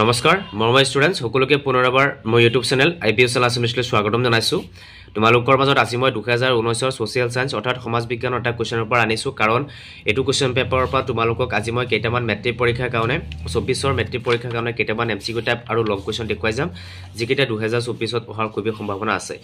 নমস্কাৰ মৰমৰ ষ্টুডেণ্টছ সকলোকে পুনৰবাৰ মই YouTube channel I P S L আছামিছলৈ স্বাগতম জনাইছোঁ তোমালোকৰ মাজত আজি মই দুহেজাৰ ঊনৈছৰ ছ'চিয়েল ছায়েন্স অৰ্থাৎ সমাজ বিজ্ঞানৰ এটা কুৱেশ্যনৰ পৰা আনিছোঁ কাৰণ এইটো কুৱেশ্যন পেপাৰৰ পৰা তোমালোকক আজি মই কেইটামান মেট্ৰিক পৰীক্ষাৰ কাৰণে চৌব্বিছৰ মেট্ৰিক পৰীক্ষাৰ কাৰণে কেইটামান এম চি কিউ টাইপ আৰু লং কুৱেশ্যন দেখুৱাই যাম যিকেইটা দুহেজাৰ চৌব্বিছত অহাৰ খুবেই সম্ভাৱনা আছে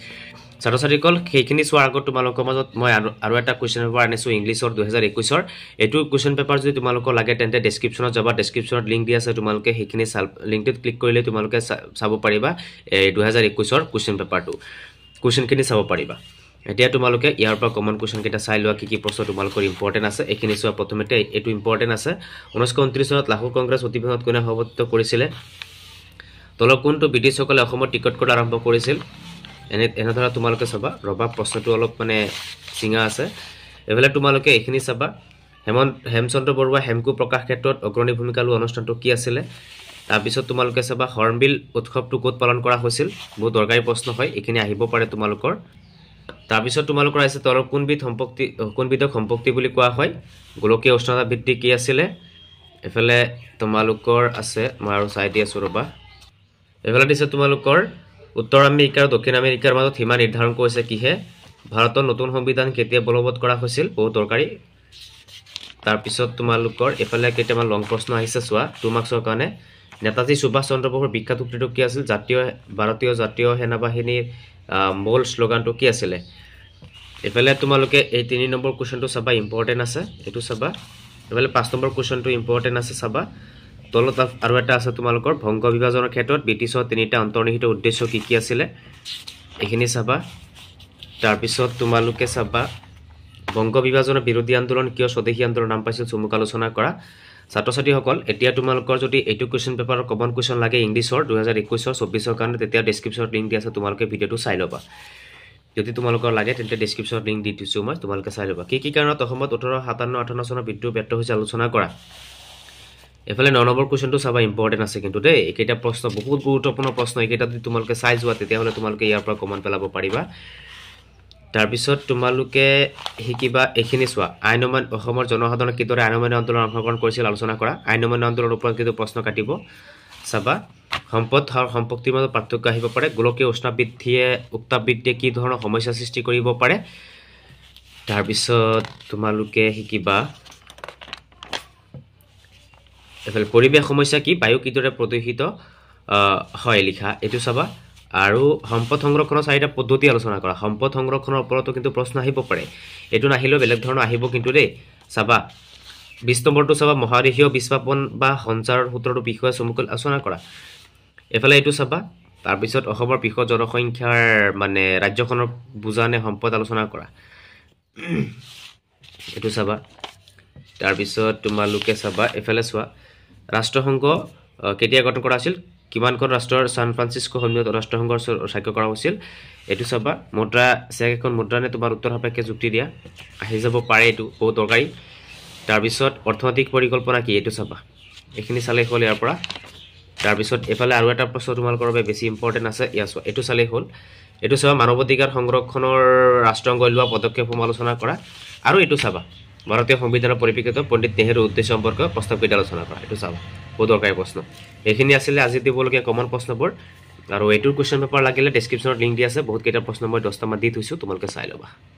ছাত্ৰ ছাত্ৰীসকল সেইখিনি চোৱাৰ আগত তোমালোকৰ মাজত মই আৰু আৰু এটা কুৱেশ্যন পেপাৰ আনিছোঁ ইংলিছৰ দুহেজাৰ একৈছৰ এইটো কুৱেশ্যন পেপাৰ যদি তোমালোকৰ লাগে তেন্তে ডেছক্ৰিপশ্যনত যাবা ডেছক্ৰিপশ্যনত লিংক দি আছে তোমালোকে সেইখিনি লিংকটোত ক্লিক কৰিলে তোমালোকে চাব পাৰিবা এই দুহেজাৰ একৈছৰ কুৱেশ্যন পেপাৰটো কুৱেশ্যনখিনি চাব পাৰিবা এতিয়া তোমালোকে ইয়াৰ পৰা কমন কুৱেশ্যনকেইটা চাই লোৱা কি কি প্ৰশ্ন তোমালোকৰ ইম্পৰ্টেণ্ট আছে এইখিনি চোৱা প্ৰথমতে এইটো ইম্পৰ্টেণ্ট আছে ঊনৈছশ ঊনত্ৰিছ চনত লাহোৰ কংগ্ৰেছ অধিৱেশনত কোনে সভাপতিত্ব কৰিছিলে তলৰ কোনটো ব্ৰিটিছসকলে অসমত টিকট কৰা আৰম্ভ কৰিছিল এনে এনেধৰণে তোমালোকে চাবা ৰবা প্ৰশ্নটো অলপ মানে চিঙা আছে এইফালে তোমালোকে এইখিনি চাবা হেমন্ত হেমচন্দ্ৰ বৰুৱা হেমকু প্ৰকাশ ক্ষেত্ৰত অগ্ৰণী ভূমিকা লোৱা অনুষ্ঠানটো কি আছিলে তাৰপিছত তোমালোকে চাবা হৰ্ণবিল উৎসৱটো ক'ত পালন কৰা হৈছিল বহুত দৰকাৰী প্ৰশ্ন হয় এইখিনি আহিব পাৰে তোমালোকৰ তাৰপিছত তোমালোকৰ আহিছে তলৰ কোনবিধ সম্পত্তি কোনবিধক সম্পত্তি বুলি কোৱা হয় গোলকীয় উষ্ণতা ভিত্তি কি আছিলে এইফালে তোমালোকৰ আছে মই আৰু চাই দি আছোঁ ৰ'বা এইফালে দিছে তোমালোকৰ উত্তৰ আমেৰিকা আৰু দক্ষিণ আমেৰিকাৰ মাজত সীমা নিৰ্ধাৰণ কৰিছে কিহে ভাৰতৰ নতুন সংবিধান কেতিয়া বলবৎ কৰা হৈছিল বহুত দৰকাৰী তাৰপিছত তোমালোকৰ এইফালে কেইটামান লং প্ৰশ্ন আহিছে চোৱা টু মাৰ্কছৰ কাৰণে নেতাজী সুভাষ চন্দ্ৰ বসুৰ বিখ্যাত উক্তিটো কি আছিল জাতীয় ভাৰতীয় জাতীয় সেনাবাহিনীৰ মূল শ্লোগানটো কি আছিলে এইফালে তোমালোকে এই তিনি নম্বৰ কুৱেশ্যনটো চাবা ইম্পৰ্টেণ্ট আছে এইটো চাবা এইফালে পাঁচ নম্বৰ কুৱেশ্যনটো ইম্পৰ্টেণ্ট আছে চাবা তলত আৰু এটা আছে তোমালোকৰ ভংগ বিভাজনৰ ক্ষেত্ৰত ব্ৰিটিছৰ তিনিটা অন্তৰ্নিহিত উদ্দেশ্য কি কি আছিলে এইখিনি চাবা তাৰপিছত তোমালোকে চাবা বংগ বিভাজনৰ বিৰোধী আন্দোলন কিয় স্বদেশী আন্দোলন নাম পাইছিল চমুক আলোচনা কৰা ছাত্ৰ ছাত্ৰীসকল এতিয়া তোমালোকৰ যদি এইটো কুৱেশ্যন পেপাৰৰ কমন কুৱেশ্যন লাগে ইংলিছৰ দুহেজাৰ একৈছৰ চৌব্বিছৰ কাৰণে তেতিয়া ডিছক্ৰিপশ্যনত লিংক দি আছে তোমালোকে ভিডিঅ'টো চাই ল'বা যদি তোমালোকৰ লাগে তেন্তে ডিছক্ৰিপশ্যনত লিংক দি দিছোঁ মই তোমালোকে চাই ল'বা কি কি কাৰণত অসমত ওঠৰ সাতান্ন আঠাৱন্ন চনৰ বিদ্যুৎ ব্যৰ্থ হৈছে আলোচনা কৰা এফালে ন নম্বৰ কুৱেশ্যনটো চাবা ইম্পৰ্টেণ্ট আছে কিন্তু দেই এইকেইটা প্ৰশ্ন বহুত গুৰুত্বপূৰ্ণ প্ৰশ্ন এইকেইটা যদি তোমালোকে চাই যোৱা তেতিয়াহ'লে তোমালোকে ইয়াৰ পৰা কমান পেলাব পাৰিবা তাৰপিছত তোমালোকে শিকিবা এইখিনি চোৱা আইনমান অসমৰ জনসাধাৰণে কিদৰে আইনমান্য আন্দোলন অংশগ্ৰহণ কৰিছিল আলোচনা কৰা আইনমান্য আন্দোলনৰ ওপৰত কিন্তু প্ৰশ্ন কাটিব চাবা সম্পদ আৰু সম্পত্তিৰ মাজত পাৰ্থক্য আহিব পাৰে গোলকীয় বৃদ্ধিয়ে উত্তাপ বৃদ্ধিয়ে কি ধৰণৰ সমস্যাৰ সৃষ্টি কৰিব পাৰে তাৰপিছত তোমালোকে শিকিবা এফালে পৰিবেশ সমস্যা কি বায়ু কিদৰে প্ৰদূষিত হয় লিখা এইটো চাবা আৰু সম্পদ সংৰক্ষণৰ চাৰিটা পদ্ধতি আলোচনা কৰা সম্পদ সংৰক্ষণৰ ওপৰতো কিন্তু প্ৰশ্ন আহিব পাৰে এইটো নাহিলেও বেলেগ ধৰণৰ আহিব কিন্তু দেই চাবা বিশ নম্বৰটো চাবা মহাদেশীয় বিস্থাপন বা সঞ্চাৰৰ সূত্ৰটো বিষয়ে চমুকৈ আলোচনা কৰা এইফালে এইটো চাবা তাৰপিছত অসমৰ বৃহৎ জনসংখ্যাৰ মানে ৰাজ্যখনৰ বুজানে সম্পদ আলোচনা কৰা এইটো চাবা তাৰপিছত তোমালোকে চাবা এফালে চোৱা ৰাষ্ট্ৰসংঘ কেতিয়া গঠন কৰা হৈছিল কিমানখন ৰাষ্ট্ৰৰ ছান ফ্ৰান্সিস্কো সন্মিলিত ৰাষ্ট্ৰসংঘৰ স্বাক্ষৰ কৰা হৈছিল এইটো চাবা মুদ্ৰা চেক এখন মুদ্ৰানে তোমাৰ উত্তৰ সাপেক্ষে যুক্তি দিয়া আহি যাব পাৰে এইটো বহুত দৰকাৰী তাৰপিছত অৰ্থনৈতিক পৰিকল্পনা কি এইটো চাবা এইখিনি চালেই হ'ল ইয়াৰ পৰা তাৰপিছত এইফালে আৰু এটা প্ৰশ্ন তোমালোকৰ বাবে বেছি ইম্পৰ্টেণ্ট আছে ইয়াৰ চোৱা এইটো চালেই হ'ল এইটো চাবা মানৱ অধিকাৰ সংৰক্ষণৰ ৰাষ্ট্ৰসংঘই লোৱা পদক্ষেপসমূহ আলোচনা কৰা আৰু এইটো চাবা ভাৰতীয় সংবিধানৰ পৰিপ্ৰেক্ষিতত পণ্ডিত নেহৰুৰ উদ্দেশ্য সম্পৰ্কে প্ৰস্তাৱকৃত আলোচনা কৰা এইটো চাব বহুত দৰকাৰী প্ৰশ্ন এইখিনি আছিলে আজি দিবলগীয়া কমন প্ৰশ্নবোৰ আৰু এইটোৰ কুৱেশ্যন পেপাৰ লাগিলে ডেছক্ৰিপশ্যনত লিংক দি আছে বহুতকেইটা প্ৰশ্ন মই দহটামান দি থৈছোঁ তোমালোকে চাই ল'বা